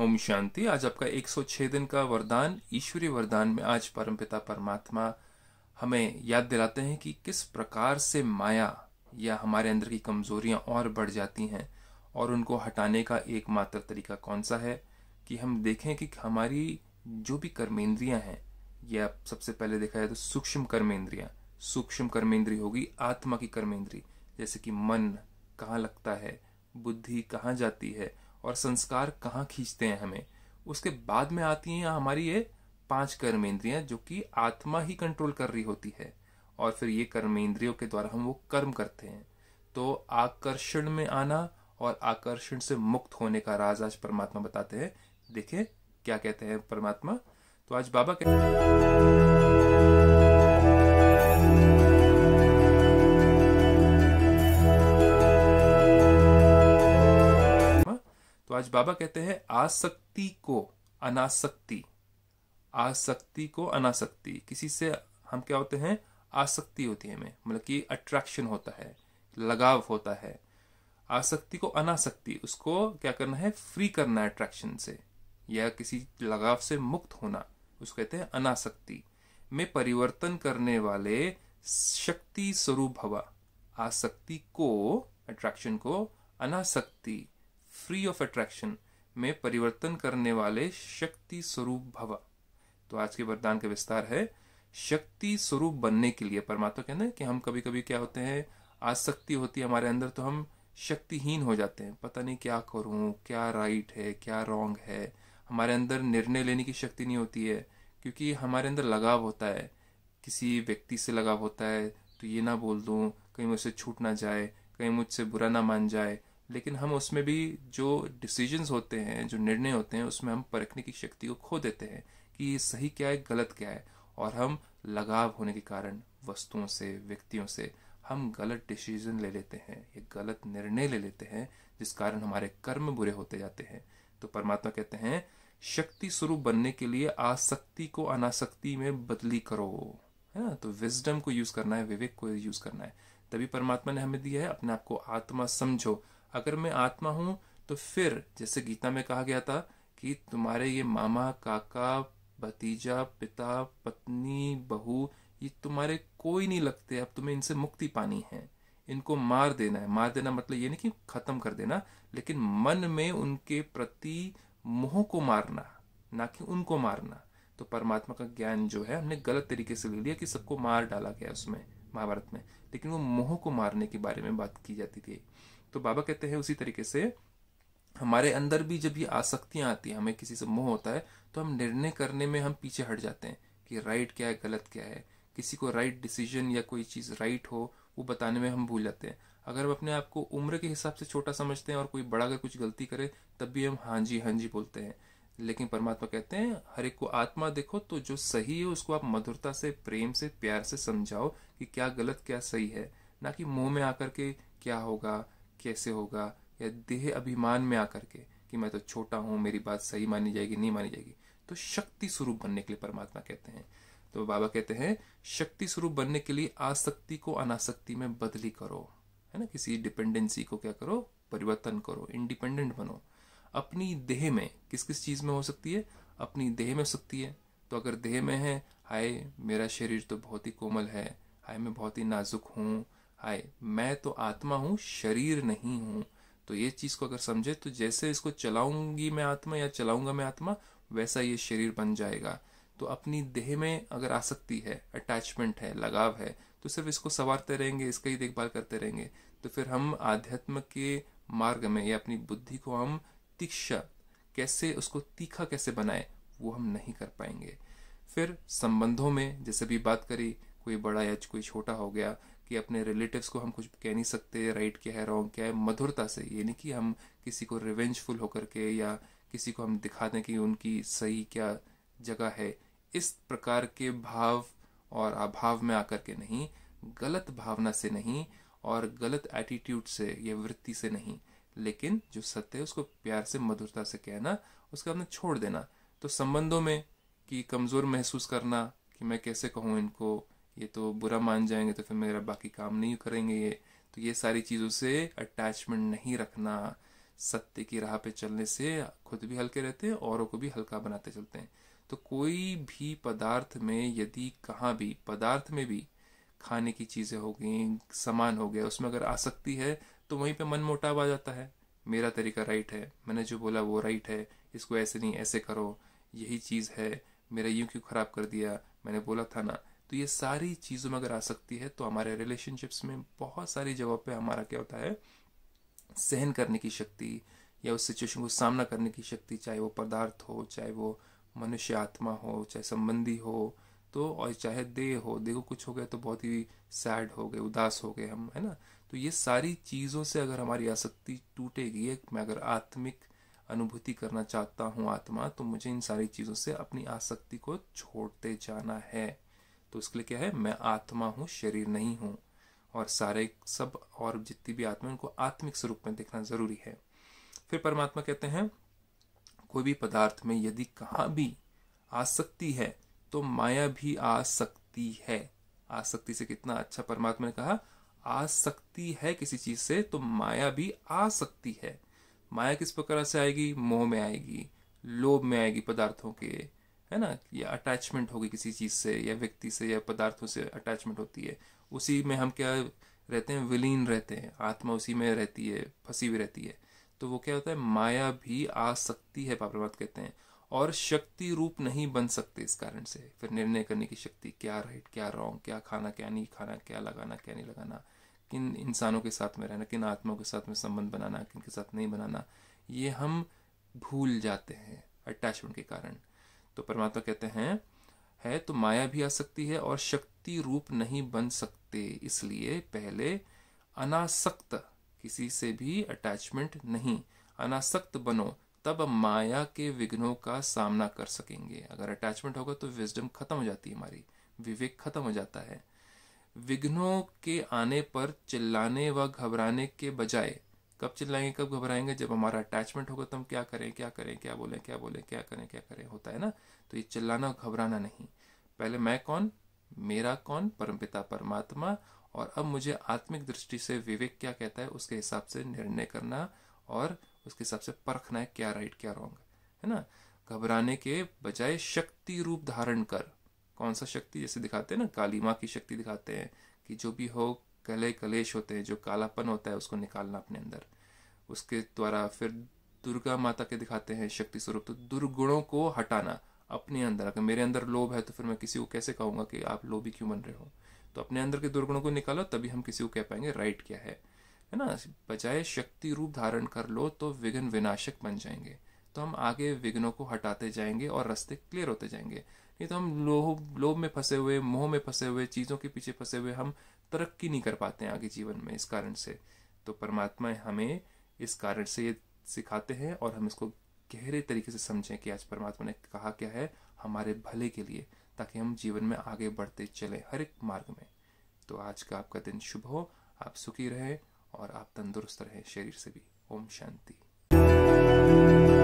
ओम शांति आज आपका 106 दिन का वरदान ईश्वरीय वरदान में आज परम पिता परमात्मा हमें याद दिलाते हैं कि किस प्रकार से माया या हमारे अंदर की कमजोरियां और बढ़ जाती हैं और उनको हटाने का एकमात्र तरीका कौन सा है कि हम देखें कि हमारी जो भी कर्मेंद्रियां हैं या सबसे पहले देखा जाए तो सूक्ष्म कर्मेंद्रियां सूक्ष्म कर्मेंद्री होगी आत्मा की कर्मेंद्री जैसे कि मन कहाँ लगता है बुद्धि कहाँ जाती है और संस्कार कहाँ खींचते हैं हमें उसके बाद में आती हैं हमारी ये पांच कर्मेंद्रियां जो कि आत्मा ही कंट्रोल कर रही होती है और फिर ये कर्मेंद्रियों के द्वारा हम वो कर्म करते हैं तो आकर्षण में आना और आकर्षण से मुक्त होने का राज आज परमात्मा बताते हैं देखे क्या कहते हैं परमात्मा तो आज बाबा कहते हैं आज बाबा कहते हैं आसक्ति को अनासक्ति आसक्ति को अनासक्ति किसी से हम क्या होते हैं आसक्ति होती है हमें मतलब कि अट्रैक्शन होता है लगाव होता है आसक्ति को अनासक्ति उसको क्या करना है फ्री करना है अट्रैक्शन से या किसी लगाव से मुक्त होना उसको कहते हैं अनासक्ति में परिवर्तन करने वाले शक्ति स्वरूप भवा आसक्ति को अट्रैक्शन को अनासक्ति फ्री ऑफ अट्रैक्शन में परिवर्तन करने वाले शक्ति स्वरूप भवा तो आज के वरदान का विस्तार है शक्ति स्वरूप बनने के लिए परमात्मा कहते हैं कि हम कभी कभी क्या होते हैं आसक्ति होती है हमारे अंदर तो हम शक्तिहीन हो जाते हैं पता नहीं क्या करूं क्या राइट है क्या रॉन्ग है हमारे अंदर निर्णय लेने की शक्ति नहीं होती है क्योंकि हमारे अंदर लगाव होता है किसी व्यक्ति से लगाव होता है तो ये ना बोल दूं कहीं मुझसे छूट ना जाए कहीं मुझसे बुरा ना मान जाए लेकिन हम उसमें भी जो डिसीजंस होते हैं जो निर्णय होते हैं उसमें हम परखने की शक्ति को खो देते हैं कि ये सही क्या है गलत क्या है और हम लगाव होने के कारण वस्तुओं से व्यक्तियों से हम गलत डिसीजन ले लेते हैं या गलत निर्णय ले लेते हैं जिस कारण हमारे कर्म बुरे होते जाते हैं तो परमात्मा कहते हैं शक्ति स्वरूप बनने के लिए आसक्ति को अनासक्ति में बदली करो है ना तो विजडम को यूज करना है विवेक को यूज करना है तभी परमात्मा ने हमें दिया है अपने आप को आत्मा समझो अगर मैं आत्मा हूं तो फिर जैसे गीता में कहा गया था कि तुम्हारे ये मामा काका भतीजा पिता पत्नी बहू ये तुम्हारे कोई नहीं लगते अब तुम्हें इनसे मुक्ति पानी है इनको मार देना है मार देना मतलब ये नहीं कि खत्म कर देना लेकिन मन में उनके प्रति मोह को मारना ना कि उनको मारना तो परमात्मा का ज्ञान जो है हमने गलत तरीके से ले लिया कि सबको मार डाला गया उसमें महाभारत में लेकिन वो मोह को मारने के बारे में बात की जाती थी तो बाबा कहते हैं उसी तरीके से हमारे अंदर भी जब ये आसक्तियां आती हैं हमें किसी से मोह होता है तो हम निर्णय करने में हम पीछे हट जाते हैं कि राइट क्या है गलत क्या है किसी को राइट डिसीजन या कोई चीज़ राइट हो वो बताने में हम भूल जाते हैं अगर हम अपने आप को उम्र के हिसाब से छोटा समझते हैं और कोई बड़ा अगर कुछ गलती करे तब भी हम हाँ जी हाँ जी बोलते हैं लेकिन परमात्मा कहते हैं हर एक को आत्मा देखो तो जो सही है उसको आप मधुरता से प्रेम से प्यार से समझाओ कि क्या गलत क्या सही है ना कि मुंह में आकर के क्या होगा कैसे होगा या देह अभिमान में आकर के कि मैं तो छोटा हूँ मेरी बात सही मानी जाएगी नहीं मानी जाएगी तो शक्ति स्वरूप बनने के लिए परमात्मा कहते हैं तो बाबा कहते हैं शक्ति स्वरूप बनने के लिए आसक्ति को अनासक्ति में बदली करो है ना किसी डिपेंडेंसी को क्या करो परिवर्तन करो इंडिपेंडेंट बनो अपनी देह में किस किस चीज़ में हो सकती है अपनी देह में हो सकती है तो अगर देह में है हाय मेरा शरीर तो बहुत ही कोमल है हाय मैं बहुत ही नाजुक हूँ आए मैं तो आत्मा हूं शरीर नहीं हूं तो ये चीज को अगर समझे तो जैसे इसको चलाऊंगी मैं आत्मा या चलाऊंगा मैं आत्मा वैसा ये शरीर बन जाएगा तो अपनी देह में अगर आसक्ति है अटैचमेंट है लगाव है तो सिर्फ इसको संवारते रहेंगे इसका ही देखभाल करते रहेंगे तो फिर हम आध्यात्म के मार्ग में या अपनी बुद्धि को हम तीक्षा कैसे उसको तीखा कैसे बनाए वो हम नहीं कर पाएंगे फिर संबंधों में जैसे भी बात करी कोई बड़ा या कोई छोटा हो गया कि अपने रिलेटिव्स को हम कुछ कह नहीं सकते राइट क्या है रॉन्ग क्या है मधुरता से यानी कि हम किसी को रिवेंजफुल होकर के या किसी को हम दिखा दें कि उनकी सही क्या जगह है इस प्रकार के भाव और अभाव में आकर के नहीं गलत भावना से नहीं और गलत एटीट्यूड से या वृत्ति से नहीं लेकिन जो सत्य है उसको प्यार से मधुरता से कहना उसका हमने छोड़ देना तो संबंधों में कि कमज़ोर महसूस करना कि मैं कैसे कहूँ इनको ये तो बुरा मान जाएंगे तो फिर मेरा बाकी काम नहीं करेंगे ये तो ये सारी चीज़ों से अटैचमेंट नहीं रखना सत्य की राह पे चलने से खुद भी हल्के रहते हैं औरों को भी हल्का बनाते चलते हैं तो कोई भी पदार्थ में यदि कहाँ भी पदार्थ में भी खाने की चीज़ें हो गई सामान हो गया उसमें अगर आसक्ति है तो वहीं पे मन मोटाव आ जाता है मेरा तरीका राइट है मैंने जो बोला वो राइट है इसको ऐसे नहीं ऐसे करो यही चीज़ है मेरा यूं क्यों ख़राब कर दिया मैंने बोला था ना तो ये सारी चीज़ों में अगर आ सकती है तो हमारे रिलेशनशिप्स में बहुत सारी जगह पे हमारा क्या होता है सहन करने की शक्ति या उस सिचुएशन को सामना करने की शक्ति चाहे वो पदार्थ हो चाहे वो मनुष्य आत्मा हो चाहे संबंधी हो तो और चाहे देह हो देखो कुछ हो गया तो बहुत ही सैड हो गए उदास हो गए हम है ना तो ये सारी चीज़ों से अगर हमारी आसक्ति टूटेगी मैं अगर आत्मिक अनुभूति करना चाहता हूँ आत्मा तो मुझे इन सारी चीज़ों से अपनी आसक्ति को छोड़ते जाना है तो इसके लिए क्या है मैं आत्मा हूँ शरीर नहीं हूँ और सारे सब और जितनी भी आत्मा उनको आत्मिक स्वरूप में देखना जरूरी है फिर परमात्मा कहते हैं कोई भी पदार्थ में यदि कहाँ भी आसक्ति है तो माया भी आ सकती है आसक्ति से कितना अच्छा परमात्मा ने कहा आसक्ति है किसी चीज से तो माया भी आ सकती है माया किस प्रकार से आएगी मोह में आएगी लोभ में आएगी पदार्थों के है ना ये अटैचमेंट होगी किसी चीज़ से या व्यक्ति से या पदार्थों से अटैचमेंट होती है उसी में हम क्या रहते हैं विलीन रहते हैं आत्मा उसी में रहती है फंसी हुई रहती है तो वो क्या होता है माया भी आ सकती है पाप्रवाद कहते हैं और शक्ति रूप नहीं बन सकते इस कारण से फिर निर्णय करने की शक्ति क्या राइट क्या रॉन्ग क्या खाना क्या नहीं खाना क्या लगाना क्या नहीं लगाना किन इंसानों के साथ में रहना किन आत्माओं के साथ में संबंध बनाना किन के साथ नहीं बनाना ये हम भूल जाते हैं अटैचमेंट के कारण तो परमात्मा कहते हैं है तो माया भी आ सकती है और शक्ति रूप नहीं बन सकते इसलिए पहले अनासक्त किसी से भी अटैचमेंट नहीं अनासक्त बनो तब माया के विघ्नों का सामना कर सकेंगे अगर अटैचमेंट होगा तो विजडम खत्म हो जाती है हमारी विवेक खत्म हो जाता है विघ्नों के आने पर चिल्लाने व घबराने के बजाय कब चिल्लाएंगे कब घबराएंगे जब हमारा अटैचमेंट होगा तो हम क्या करें क्या करें क्या बोलें क्या बोलें क्या करें क्या करें होता है ना तो ये चिल्लाना घबराना नहीं पहले मैं कौन मेरा कौन परमपिता परमात्मा और अब मुझे आत्मिक दृष्टि से विवेक क्या कहता है उसके हिसाब से निर्णय करना और उसके हिसाब से परखना है क्या राइट क्या रॉन्ग है ना घबराने के बजाय शक्ति रूप धारण कर कौन सा शक्ति जैसे दिखाते हैं ना काली माँ की शक्ति दिखाते हैं कि जो भी हो कले कलेश होते हैं जो कालापन होता है उसको निकालना अपने अंदर उसके द्वारा फिर दुर्गा माता के दिखाते हैं शक्ति स्वरूप तो दुर्गुणों को हटाना अपने अंदर अगर मेरे अंदर लोभ है तो फिर मैं किसी को कैसे कहूंगा कि आप लोभी क्यों बन रहे हो तो अपने अंदर के दुर्गुणों को निकालो तभी हम किसी को कह पाएंगे राइट क्या है है ना बजाय शक्ति रूप धारण कर लो तो विघ्न विनाशक बन जाएंगे तो हम आगे विघ्नों को हटाते जाएंगे और रास्ते क्लियर होते जाएंगे नहीं तो हम लोह लोभ में फंसे हुए मोह में फंसे हुए चीज़ों के पीछे फंसे हुए हम तरक्की नहीं कर पाते हैं आगे जीवन में इस कारण से तो परमात्मा हमें इस कारण से ये सिखाते हैं और हम इसको गहरे तरीके से समझें कि आज परमात्मा ने कहा क्या है हमारे भले के लिए ताकि हम जीवन में आगे बढ़ते चलें हर एक मार्ग में तो आज का आपका दिन शुभ हो आप सुखी रहें और आप तंदुरुस्त रहें शरीर से भी ओम शांति